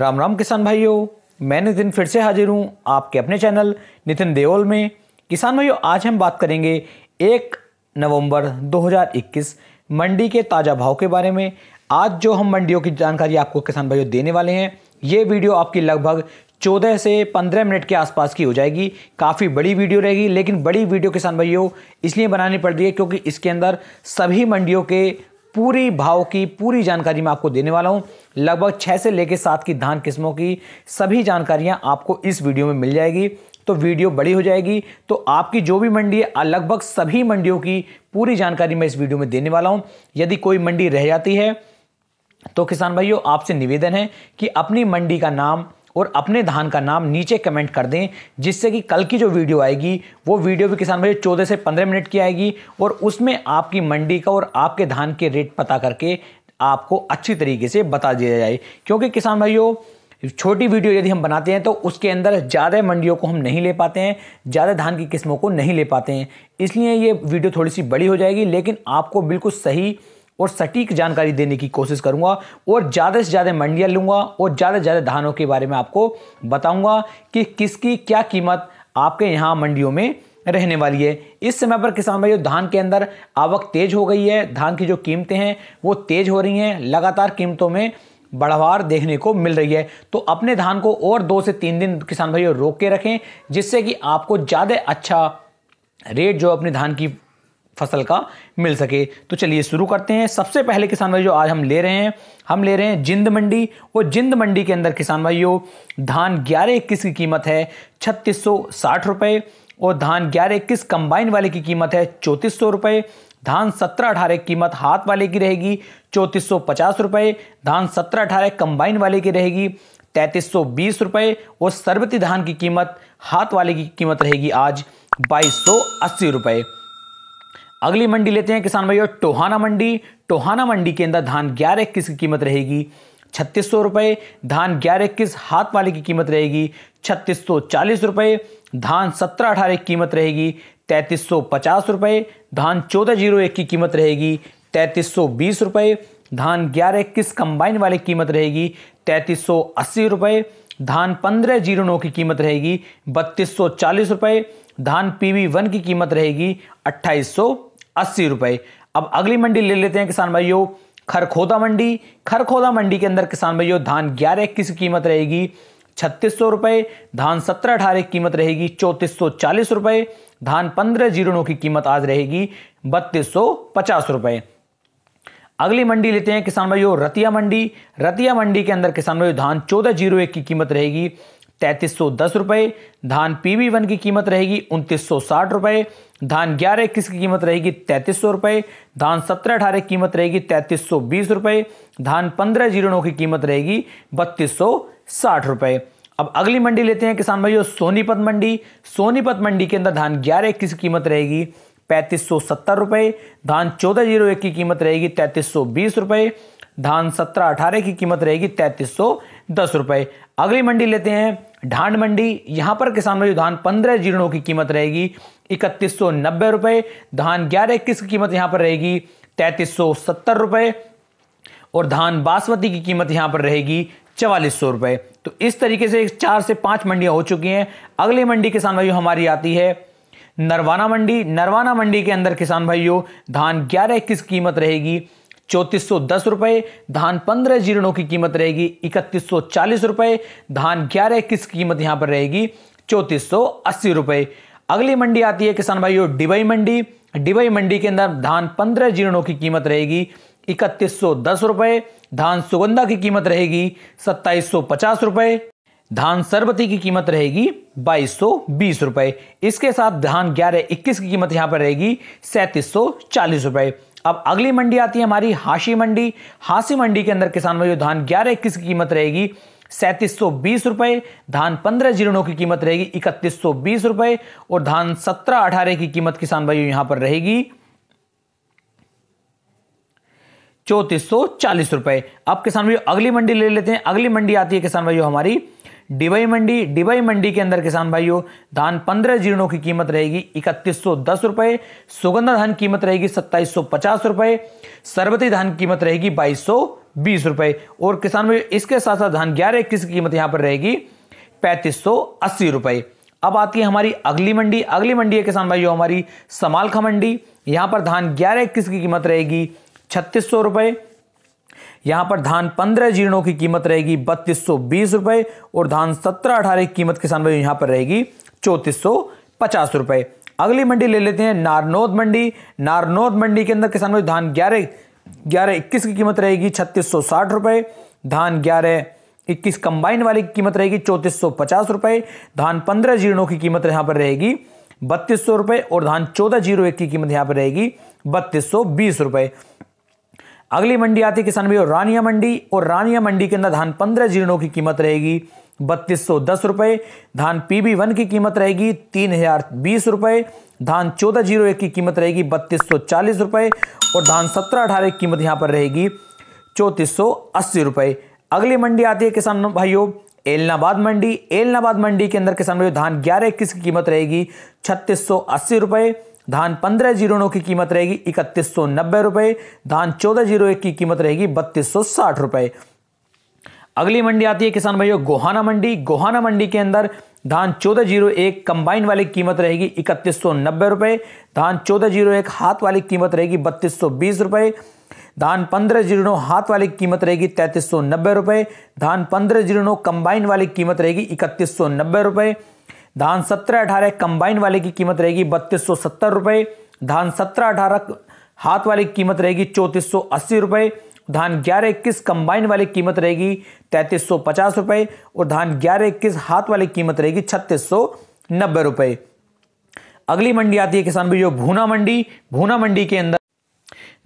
राम राम किसान भाइयों मैं नितिन फिर से हाजिर हूँ आपके अपने चैनल नितिन देओल में किसान भाइयों आज हम बात करेंगे एक नवंबर 2021 मंडी के ताज़ा भाव के बारे में आज जो हम मंडियों की जानकारी आपको किसान भाइयों देने वाले हैं ये वीडियो आपकी लगभग 14 से 15 मिनट के आसपास की हो जाएगी काफ़ी बड़ी वीडियो रहेगी लेकिन बड़ी वीडियो किसान भाइयों इसलिए बनानी पड़ रही है क्योंकि इसके अंदर सभी मंडियों के पूरी भाव की पूरी जानकारी मैं आपको देने वाला हूँ लगभग छः से लेकर सात की धान किस्मों की सभी जानकारियाँ आपको इस वीडियो में मिल जाएगी तो वीडियो बड़ी हो जाएगी तो आपकी जो भी मंडी है लगभग सभी मंडियों की पूरी जानकारी मैं इस वीडियो में देने वाला हूँ यदि कोई मंडी रह जाती है तो किसान भाइयों आपसे निवेदन है कि अपनी मंडी का नाम और अपने धान का नाम नीचे कमेंट कर दें जिससे कि कल की जो वीडियो आएगी वो वीडियो भी किसान भाई चौदह से पंद्रह मिनट की आएगी और उसमें आपकी मंडी का और आपके धान के रेट पता करके आपको अच्छी तरीके से बता दिया जाए क्योंकि किसान भाइयों छोटी वीडियो यदि हम बनाते हैं तो उसके अंदर ज़्यादा मंडियों को हम नहीं ले पाते हैं ज़्यादा धान की किस्मों को नहीं ले पाते हैं इसलिए ये वीडियो थोड़ी सी बड़ी हो जाएगी लेकिन आपको बिल्कुल सही और सटीक जानकारी देने की कोशिश करूंगा और ज़्यादा से ज़्यादा मंडियाँ लूँगा और ज़्यादा से ज़्यादा धानों के बारे में आपको बताऊँगा कि किसकी क्या कीमत आपके यहाँ मंडियों में रहने वाली है इस समय पर किसान भाइयों धान के अंदर आवक तेज़ हो गई है धान की जो कीमतें हैं वो तेज़ हो रही हैं लगातार कीमतों में बढ़ावार देखने को मिल रही है तो अपने धान को और दो से तीन दिन किसान भाइयों रोक के रखें जिससे कि आपको ज़्यादा अच्छा रेट जो अपने धान की फसल का मिल सके तो चलिए शुरू करते हैं सबसे पहले किसान भाई जो आज हम ले रहे हैं हम ले रहे हैं जिंद मंडी वो जिंद मंडी के अंदर किसान भाइयों धान ग्यारह इक्कीस की कीमत है छत्तीस सौ साठ रुपये और धान ग्यारह इक्कीस कंबाइन वाले की कीमत है चौंतीस सौ रुपये धान सत्रह अठारह कीमत हाथ वाले की रहेगी चौंतीस सौ पचास रुपये धान सत्रह अठारह कंबाइन वाले की रहेगी तैंतीस सौ बीस रुपये और सरबती धान की कीमत हाथ वाले की कीमत रहेगी आज बाईस सौ अस्सी रुपये अगली मंडी लेते हैं किसान भाइयों टोहाना मंडी टोहाना मंडी के अंदर धान ग्यारह इक्कीस की कीमत रहेगी छत्तीस सौ रुपये धान ग्यारह इक्कीस हाथ वाले की कीमत रहेगी छत्तीस सौ चालीस रुपये धान सत्रह अठारह की कीमत रहेगी तैंतीस सौ पचास रुपये धान चौदह जीरो एक की कीमत रहेगी तैंतीस सौ बीस रुपये धान ग्यारह इक्कीस कंबाइन वाले की कीमत रहेगी तैंतीस सौ अस्सी रुपये धान पंद्रह जीरो नौ की कीमत रहेगी बत्तीस सौ चालीस रुपये धान पी वी वन की कीमत रहेगी अट्ठाईस सौ अस्सी रुपए अब अगली मंडी ले लेते हैं किसान भाइयों खरखोदा मंडी खरखोदा मंडी के अंदर किसान भाइयों धान ग्यारह इक्कीस की कीमत रहेगी छत्तीस सौ रुपए धान सत्रह अठारह की कीमत रहेगी चौंतीस सौ चालीस रुपए धान पंद्रह जीरो नौ की कीमत आज रहेगी बत्तीस सौ पचास रुपए अगली मंडी लेते हैं किसान भाइयों रतिया मंडी रतिया मंडी के अंदर किसान भाइयों धान चौदह जीरो एक की कीमत रहेगी तैंतीस सौ दस रुपये धान पी वी वन की कीमत रहेगी उनतीस सौ साठ रुपये धान ग्यारह इक्कीस की कीमत रहेगी तैंतीस सौ रुपये धान सत्रह अठारह की कीमत रहेगी तैंतीस सौ बीस रुपये धान पंद्रह जीरो नौ की कीमत रहेगी बत्तीस सौ साठ रुपये अब अगली मंडी लेते हैं किसान भाइयों सोनीपत मंडी सोनीपत मंडी के अंदर धान ग्यारह इक्कीस की कीमत रहेगी पैंतीस सौ सत्तर रुपये धान चौदह जीरो एक की कीमत रहेगी तैंतीस सौ बीस रुपये धान सत्रह अठारह की कीमत रहेगी तैंतीस सौ दस रुपये अगली मंडी लेते हैं ढांड मंडी यहां पर किसानों जो धान पंद्रह जीर्णों की कीमत रहेगी इकतीस सौ नब्बे रुपए धान ग्यारह इक्कीस की कीमत यहाँ पर रहेगी तैतीस सौ सत्तर रुपए और धान बासमती की कीमत यहां पर रहेगी चवालीस सौ रुपए तो इस तरीके से चार से पांच मंडियां हो चुकी हैं अगली मंडी किसान भाइयों हमारी आती है नरवाना मंडी नरवाना मंडी के अंदर किसान भाइयों धान ग्यारह इक्कीस कीमत रहेगी चौंतीस सौ दस रुपये धान पंद्रह जीरणों की कीमत रहेगी इकतीस सौ चालीस रुपये धान ग्यारह इक्कीस की कीमत यहाँ पर रहेगी चौंतीस सौ अस्सी रुपये अगली मंडी आती है किसान भाइयों डिबई मंडी डिबई मंडी के अंदर धान पंद्रह जीरणों की कीमत रहेगी इकतीस सौ दस रुपये धान सुगंधा की कीमत रहेगी सत्ताईस सौ पचास रुपये धान सरबती की कीमत रहेगी बाईस सौ बीस रुपये इसके साथ धान ग्यारह इक्कीस की कीमत यहाँ पर रहेगी सैंतीस सौ चालीस रुपये अब अगली मंडी आती है हमारी हाशी मंडी हाशी मंडी के अंदर किसान भाई धान ग्यारह इक्कीस की कीमत रहेगी सैंतीस सौ बीस रुपए धान पंद्रह जीरो की कीमत रहेगी इकतीस सौ बीस रुपए और धान सत्रह अठारह की कीमत किसान भाइयों यहां पर रहेगी चौतीस सौ चालीस रुपए अब किसान भाइयों अगली मंडी ले लेते हैं अगली मंडी आती है किसान भाइयों हमारी डिबई मंडी डिबई मंडी के अंदर किसान भाइयों धान पंद्रह जीर्णों की कीमत रहेगी इकतीस सौ दस रुपये सुगंधा धान कीमत रहेगी सत्ताईस सौ पचास रुपये सरबती धान कीमत रहेगी बाईस सौ बीस रुपये और किसान भाई इसके साथ साथ धान ग्यारह इक्कीस की कीमत यहाँ पर रहेगी पैंतीस सौ अस्सी रुपये अब आती है हमारी अगली मंडी अगली मंडी है किसान भाइयों हमारी समालखा मंडी यहाँ पर धान ग्यारह इक्कीस की कीमत रहेगी छत्तीस सौ रुपये यहाँ पर धान पंद्रह जीर्णों की कीमत रहेगी बत्तीस सौ बीस रुपए और धान सत्रह अठारह की कीमत किसान भाई यहाँ पर रहेगी चौतीस सौ पचास रुपए अगली मंडी ले लेते हैं नारनौद मंडी नारनौद मंडी के अंदर किसान भाई धान ग्यारह ग्यारह इक्कीस की कीमत रहेगी छत्तीस सौ साठ रुपए धान ग्यारह इक्कीस कंबाइन वाली की कीमत रहेगी चौंतीस सौ पचास रुपए धान पंद्रह जीर्णों की कीमत यहाँ पर रहेगी बत्तीस सौ रुपए और धान चौदह जीरो एक की कीमत यहाँ पर रहेगी बत्तीस सौ बीस रुपए अगली मंडी आती किसान भाई रानिया मंडी और रानिया मंडी के अंदर धान पंद्रह जीर्णों की कीमत रहेगी बत्तीस सौ दस रुपए धान पी बी वन की कीमत रहेगी तीन हजार बीस रुपए धान चौदह जीरो एक की कीमत रहेगी बत्तीस सौ चालीस रुपए और धान सत्रह अठारह की कीमत यहाँ पर रहेगी चौंतीस सौ अस्सी रुपए अगली मंडी आती है किसान भाइयों एलनाबाद मंडी एलनाबाद मंडी के अंदर किसान भाइयों धान ग्यारह इक्कीस की कीमत रहेगी छत्तीस सौ अस्सी रुपये धान पंद्रह जीरो नौ की कीमत रहेगी इकतीस सौ नब्बे रुपए धान चौदह जीरो एक की कीमत रहेगी बत्तीस सौ साठ रुपए अगली मंडी आती है किसान भाइयों गोहाना मंडी गोहाना मंडी के अंदर धान चौदह जीरो एक कंबाइन वाली कीमत रहेगी इकतीस सौ नब्बे रुपए धान चौदह जीरो एक हाथ वाली कीमत रहेगी बत्तीस सौ बीस रुपए धान पंद्रह जीरो नौ हाथ वाली कीमत रहेगी तैंतीस सौ नब्बे रुपए धान पंद्रह जीरो नौ कंबाइन वाली कीमत रहेगी इकतीस सौ नब्बे रुपए धान सत्रह अठारह कंबाइन वाले की कीमत रहेगी बत्तीस सौ सत्तर रुपये धान सत्रह अठारह हाथ वाले की कीमत रहेगी चौंतीस सौ अस्सी रुपये धान ग्यारह इक्कीस कंबाइन वाली कीमत रहेगी तैंतीस सौ पचास रुपये और धान ग्यारह इक्कीस हाथ वाली कीमत रहेगी छत्तीस सौ नब्बे रुपये अगली मंडी आती है किसान भाई भूना मंडी भूना मंडी के अंदर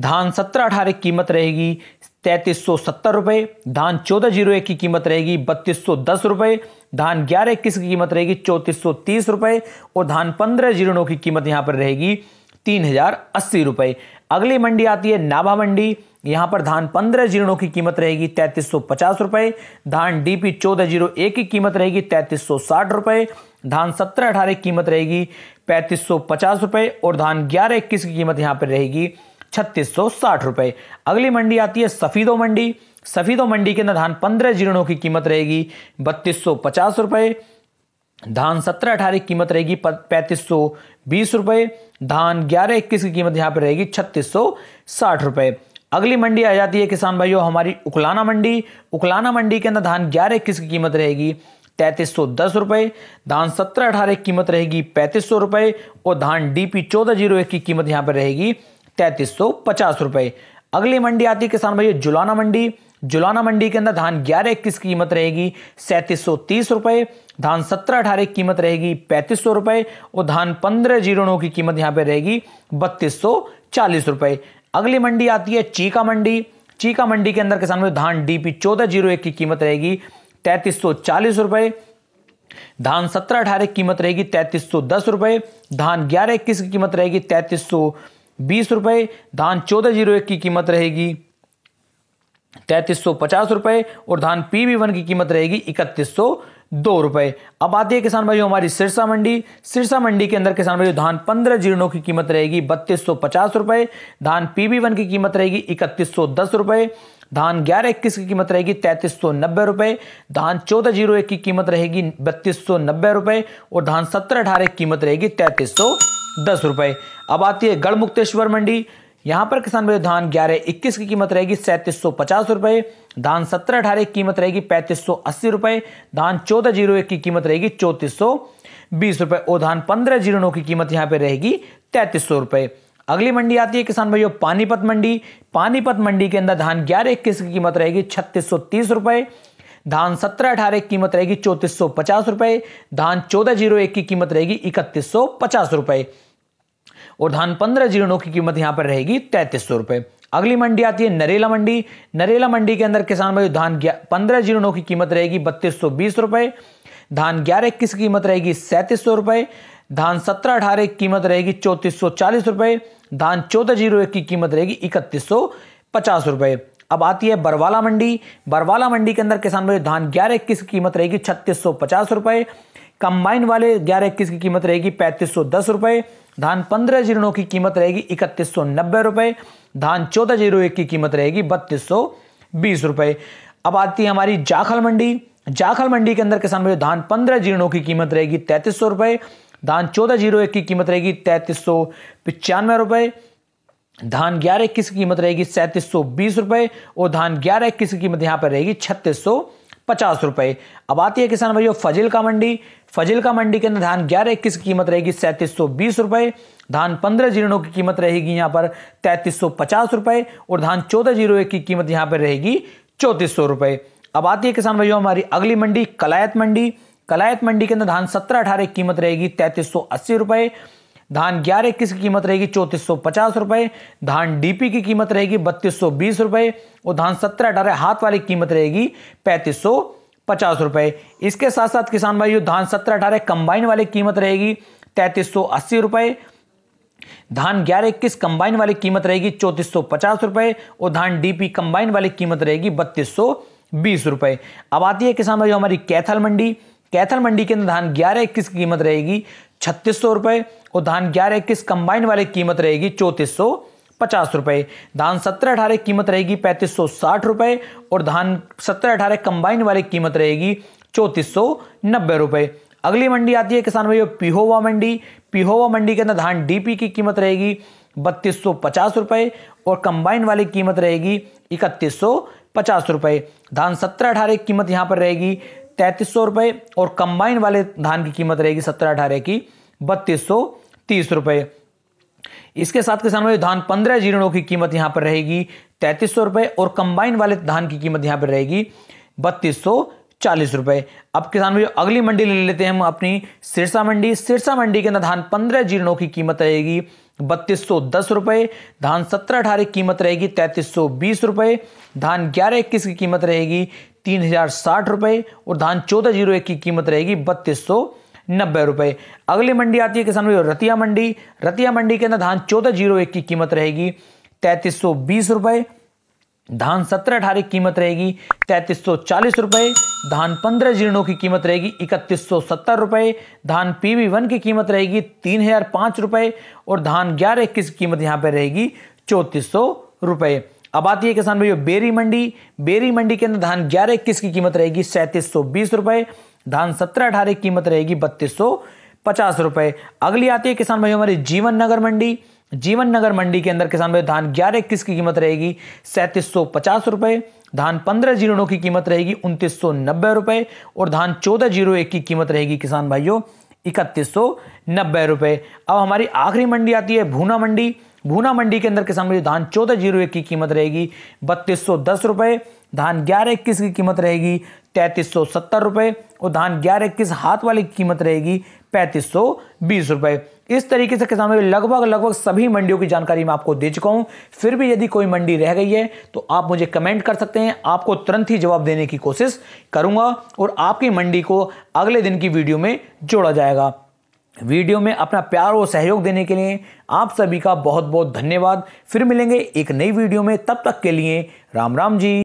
धान सत्रह अठारह कीमत रहेगी तैंतीस सौ सत्तर रुपये धान चौदह जीरो एक की कीमत रहेगी बत्तीस सौ दस रुपये धान ग्यारह इक्कीस की कीमत रहेगी चौंतीस सौ तीस रुपये और धान पंद्रह जीरो नौ की कीमत यहाँ पर रहेगी तीन हजार अस्सी रुपये अगली मंडी आती है नाभा मंडी यहाँ पर धान पंद्रह जीरो की कीमत रहेगी तैंतीस सौ पचास रुपये धान डी पी चौदह जीरो एक की कीमत रहेगी तैंतीस सौ साठ रुपये धान सत्रह अठारह की कीमत रहेगी पैंतीस सौ पचास रुपये और धान ग्यारह इक्कीस की कीमत यहाँ पर रहेगी छत्तीस सौ साठ अगली मंडी आती है सफ़ीदो मंडी सफ़ीदो मंडी के अंदर धान पंद्रह जीर्णों की कीमत रहेगी बत्तीस सौ पचास रुपये धान सत्रह अठारह की कीमत रहेगी पैंतीस सौ बीस रुपये धान ग्यारह इक्कीस की कीमत यहाँ पर रहेगी छत्तीस सौ साठ रुपये अगली मंडी आ जाती है किसान भाइयों हमारी उकलाना मंडी उकलाना मंडी के अंदर धान ग्यारह इक्कीस की कीमत रहेगी तैंतीस सौ दस रुपये धान सत्रह अठारह की कीमत रहेगी पैंतीस सौ रुपये और धान डी पी चौदह जीरो एक की कीमत यहाँ पर रहेगी तैतीस सौ पचास रुपए अगली मंडी आती है किसान भाइयों जुलाना मंडी जुलाना मंडी के अंदर धान ग्यारह इक्कीस की कीमत रहेगी सैंतीस सौ तीस रुपए धान सत्रह अठारह की कीमत रहेगी पैंतीस सौ रुपए और धान पंद्रह जीरो नौ की कीमत यहाँ पे रहेगी बत्तीस सौ चालीस रुपए अगली मंडी आती है चीका मंडी चीका मंडी के अंदर किसान भाई धान डीपी चौदह जीरो एक की कीमत रहेगी तैतीस सौ चालीस रुपए धान सत्रह अठारह की कीमत रहेगी तैतीस सौ दस रुपए धान ग्यारह इक्कीस की कीमत रहेगी तैतीस सौ बीस रुपए धान चौदह जीरो एक की कीमत रहेगी तैतीस सौ पचास रुपए और धान पी वी वन की कीमत रहेगी इकतीस सौ दो रुपए अब आती है किसान भाइयों हमारी सिरसा मंडी सिरसा मंडी के अंदर किसान भाइयों धान पंद्रह जीर्णों की कीमत रहेगी बत्तीस सौ पचास रुपए धान पी वी वन की कीमत रहेगी इकतीस सौ दस रुपए धान ग्यारह इक्कीस की कीमत रहेगी तैतीस सौ नब्बे रुपए धान चौदह जीरो एक की कीमत रहेगी बत्तीस सौ नब्बे रुपए और धान सत्रह अठारह की कीमत रहेगी तैंतीस सौ दस रुपए अब आती है गढ़मुक्तेश्वर मंडी यहाँ पर किसान भाई धान ग्यारह इक्कीस की कीमत रहेगी सैंतीस सौ पचास रुपए धान सत्रह अठारह की कीमत रहेगी पैंतीस सौ अस्सी रुपए धान चौदह जीरो एक की कीमत रहेगी चौंतीस सौ बीस रुपए और धान पंद्रह जीरो नौ की कीमत यहाँ पे रहेगी तैंतीस सौ रुपए अगली मंडी आती है किसान भाइयों पानीपत मंडी पानीपत मंडी के अंदर धान ग्यारह इक्कीस की कीमत रहेगी छत्तीस सौ तीस रुपए धान सत्रह अठारह की कीमत रहेगी चौतीस सौ पचास रुपए धान चौदह जीरो एक की कीमत रहेगी इकतीस सौ पचास रुपए और धान पंद्रह जीरो नौ की कीमत यहां पर रहेगी तैंतीस सौ रुपए अगली मंडी आती है नरेला मंडी नरेला मंडी के अंदर किसान भाई धान पंद्रह जीरो नौ की कीमत रहेगी बत्तीस सौ बीस रुपए धान ग्यारह इक्कीस की कीमत रहेगी सैंतीस सौ रुपए धान सत्रह अठारह की कीमत रहेगी चौंतीस सौ चालीस रुपये धान चौदह जीरो एक की कीमत रहेगी इकतीस सौ पचास रुपये अब आती है बरवाला मंडी बरवाला मंडी के अंदर किसान भाई धान ग्यारह इक्कीस की कीमत रहेगी छत्तीस सौ पचास रुपये कंबाइन वाले ग्यारह इक्कीस की कीमत रहेगी पैंतीस सौ दस रुपये धान पंद्रह जीरणों की कीमत रहेगी इकतीस सौ नब्बे रुपये धान चौदह जीरो एक की कीमत रहेगी बत्तीस सौ बीस रुपये अब आती है हमारी जाखल मंडी जाखल मंडी के अंदर किसान भाई धान पंद्रह जीरणों की कीमत रहेगी तैंतीस सौ रुपये धान चौदह जीरो एक की कीमत रहेगी तैंतीस सौ पिचानवे रुपये धान ग्यारह इक्कीस की कीमत रहेगी सैंतीस सौ बीस रुपए और धान ग्यारह इक्कीस की कीमत यहां पर रहेगी छत्तीस सौ पचास रुपए अब आती है किसान भाइयों फजिल का मंडी फजिल का मंडी के अंदर धान ग्यारह इक्कीस की कीमत रहेगी सैंतीस सौ बीस रुपए धान पंद्रह जीरो की कीमत रहेगी यहां पर तैंतीस सौ पचास रुपए और धान चौदह जीरो एक की कीमत यहां पर रहेगी चौंतीस सौ रुपए अब आती है किसान भाइयों हमारी अगली मंडी कलायत मंडी कलायत मंडी के अंदर धान सत्रह अठारह कीमत रहेगी तैंतीस सौ अस्सी रुपए धान ग्यारह इक्कीस की कीमत रहेगी चौंतीस सौ पचास रुपये धान डीपी की कीमत रहेगी बत्तीस सौ बीस रुपये और धान सत्रह अठारह हाथ वाली कीमत रहेगी पैंतीस सौ पचास रुपये इसके साथ साथ किसान भाइयों धान सत्रह अठारह कंबाइन वाली कीमत रहेगी तैंतीस सौ अस्सी रुपये धान ग्यारह इक्कीस कंबाइन वाली कीमत रहेगी चौंतीस सौ पचास रुपये और धान डीपी कंबाइन वाली कीमत रहेगी बत्तीस सौ बीस रुपये अब आती है किसान भाइयों हमारी कैथल मंडी कैथल मंडी के अंदर धान ग्यारह इक्कीस की कीमत रहेगी छत्तीस सौ रुपये और धान ग्यारह इक्कीस कंबाइन वाले कीमत रहेगी चौंतीस सौ पचास रुपये धान सत्रह अठारह कीमत रहेगी पैंतीस सौ साठ रुपये और धान सत्रह अठारह कंबाइन वाली कीमत रहेगी चौंतीस सौ नब्बे रुपये अगली मंडी आती है किसान भाइयों पिहोवा मंडी पिहोवा मंडी के अंदर धान डीपी की कीमत रहेगी बत्तीस सौ पचास रुपये और कंबाइन वाली कीमत रहेगी इकतीस सौ पचास रुपये धान सत्रह अठारह की कीमत यहाँ पर रहेगी तैंतीस सौ रुपये और कंबाइन वाले धान की कीमत रहेगी सत्रह अठारह की बत्तीस सौ तीस रुपए इसके साथ किसान भाई धान पंद्रह जीरणों की कीमत यहाँ पर रहेगी तैंतीस सौ रुपये और कंबाइन वाले धान की कीमत यहाँ पर रहेगी बत्तीस सौ चालीस रुपये अब किसान भाई अगली मंडी ले लेते हैं हम अपनी सिरसा मंडी सिरसा मंडी के अंदर धान पंद्रह जीर्णों की कीमत रहेगी बत्तीस सौ दस रुपये धान सत्रह अठारह कीमत रहेगी तैंतीस सौ बीस रुपये धान ग्यारह इक्कीस की कीमत रहेगी तीन हज़ार साठ रुपये और धान चौदह जीरो एक की कीमत रहेगी बत्तीस सौ नब्बे रुपये अगली मंडी आती है किसान भाई रतिया मंडी रतिया मंडी के अंदर धान चौदह जीरो एक की कीमत रहेगी तैंतीस सौ बीस रुपये धान सत्रह अठारह कीमत रहेगी तैंतीस सौ चालीस रुपये धान पंद्रह जीर्णों की कीमत रहेगी इकतीस सौ सत्तर रुपये धान पी वी वन की कीमत रहेगी तीन हज़ार पाँच रुपये और धान ग्यारह इक्कीस की कीमत यहाँ पर रहेगी चौंतीस सौ रुपये अब आती है किसान भाइयों बेरी मंडी बेरी मंडी के अंदर धान ग्यारह इक्कीस की कीमत रहेगी सैंतीस सौ बीस रुपये धान सत्रह अठारह कीमत रहेगी बत्तीस सौ पचास रुपए अगली आती है किसान भाई हमारी जीवन नगर मंडी जीवन नगर मंडी के अंदर किसान भाई धान ग्यारह इक्कीस की कीमत रहेगी सैंतीस सौ पचास रुपए धान पंद्रह जीरो नौ की कीमत रहेगी उनतीस सौ नब्बे रुपए और धान चौदह जीरो एक की कीमत रहेगी किसान भाइयों इकतीस सौ नब्बे रुपए अब हमारी आखिरी मंडी आती है भूना मंडी भूना मंडी के अंदर किसान भाई धान चौदह जीरो एक की कीमत रहेगी बत्तीस सौ दस रुपए धान ग्यारह इक्कीस की कीमत रहेगी तैंतीस सौ सत्तर रुपये और धान ग्यारह इक्कीस हाथ वाली कीमत रहेगी पैंतीस सौ बीस रुपये इस तरीके से किसानों लगभग लगभग सभी मंडियों की जानकारी मैं आपको दे चुका हूँ फिर भी यदि कोई मंडी रह गई है तो आप मुझे कमेंट कर सकते हैं आपको तुरंत ही जवाब देने की कोशिश करूँगा और आपकी मंडी को अगले दिन की वीडियो में जोड़ा जाएगा वीडियो में अपना प्यार और सहयोग देने के लिए आप सभी का बहुत बहुत धन्यवाद फिर मिलेंगे एक नई वीडियो में तब तक के लिए राम राम जी